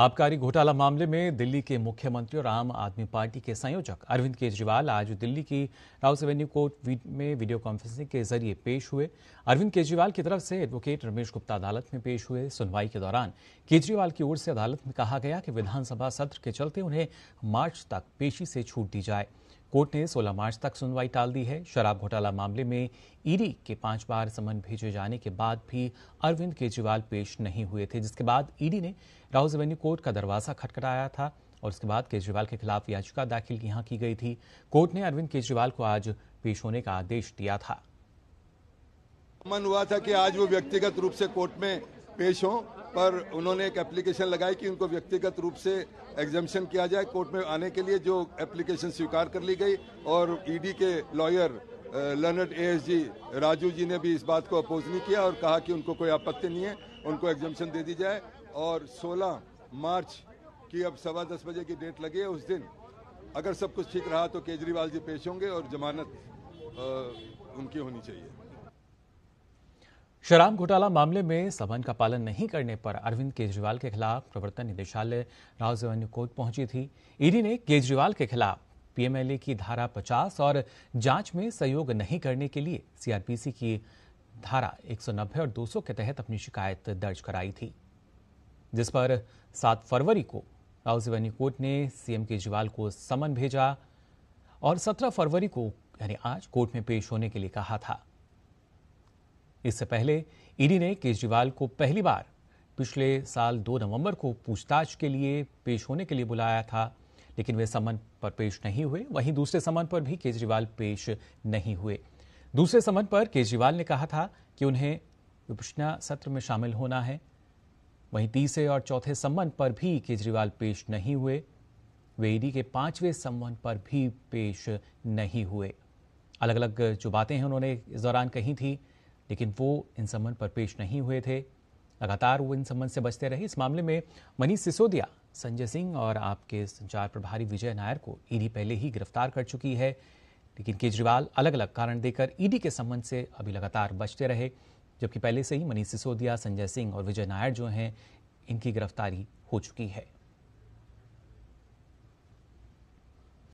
आबकारी घोटाला मामले में दिल्ली के मुख्यमंत्री और आम आदमी पार्टी के संयोजक अरविंद केजरीवाल आज दिल्ली की राउस एवेन्यू कोर्ट में वीडियो कॉन्फ्रेंसिंग के जरिए पेश हुए अरविंद केजरीवाल की तरफ से एडवोकेट रमेश गुप्ता अदालत में पेश हुए सुनवाई के दौरान केजरीवाल की ओर से अदालत में कहा गया कि विधानसभा सत्र के चलते उन्हें मार्च तक पेशी से छूट दी जाए कोर्ट ने 16 मार्च तक सुनवाई टाल दी है शराब घोटाला मामले में ईडी के पांच बार समन भेजे जाने के बाद भी अरविंद केजरीवाल पेश नहीं हुए थे जिसके बाद ईडी ने राहुल एवेन्यू कोर्ट का दरवाजा खटखटाया था और उसके बाद केजरीवाल के खिलाफ याचिका दाखिल यहां की गई थी कोर्ट ने अरविंद केजरीवाल को आज पेश होने का आदेश दिया था मन हुआ था कि आज वो व्यक्तिगत रूप से कोर्ट में पेश हों पर उन्होंने एक एप्लीकेशन लगाई कि उनको व्यक्तिगत रूप से एग्जामेशन किया जाए कोर्ट में आने के लिए जो एप्लीकेशन स्वीकार कर ली गई और ईडी e के लॉयर लर्नट जी राजू जी ने भी इस बात को अपोज नहीं किया और कहा कि उनको कोई आपत्ति नहीं है उनको एग्जामेशन दे दी जाए और 16 मार्च की अब सवा दस बजे की डेट लगी है उस दिन अगर सब कुछ ठीक रहा तो केजरीवाल जी पेश होंगे और जमानत आ, उनकी होनी चाहिए शराब घोटाला मामले में समन का पालन नहीं करने पर अरविंद केजरीवाल के खिलाफ प्रवर्तन निदेशालय राव रेवेन्यू कोर्ट पहुंची थी ईडी ने केजरीवाल के खिलाफ पीएमएलए की धारा 50 और जांच में सहयोग नहीं करने के लिए सीआरपीसी की धारा 190 और 200 के तहत अपनी शिकायत दर्ज कराई थी जिस पर 7 फरवरी को राव कोर्ट ने सीएम केजरीवाल को समन भेजा और 17 फरवरी को यानी आज कोर्ट में पेश होने के लिए कहा था इससे पहले ईडी ने केजरीवाल को पहली बार पिछले साल 2 नवंबर को पूछताछ के लिए पेश होने के लिए बुलाया था लेकिन वे समन पर पेश नहीं हुए वहीं दूसरे समन पर भी केजरीवाल पेश नहीं हुए दूसरे समन पर केजरीवाल ने कहा था कि उन्हें विपक्षना सत्र में शामिल होना है वहीं तीसरे और चौथे समन पर भी केजरीवाल पेश नहीं हुए वे ईडी के पांचवें समन पर भी पेश नहीं हुए अलग अलग जो बातें हैं उन्होंने इस दौरान कही थी लेकिन वो इन समन पर पेश नहीं हुए थे लगातार वो इन समन से बचते रहे इस मामले में मनीष सिसोदिया संजय सिंह और आपके संचार प्रभारी विजय नायर को ईडी पहले ही गिरफ्तार कर चुकी है लेकिन केजरीवाल अलग अलग कारण देकर ईडी के संबंध से अभी लगातार बचते रहे जबकि पहले से ही मनीष सिसोदिया संजय सिंह और विजय नायर जो हैं इनकी गिरफ्तारी हो चुकी है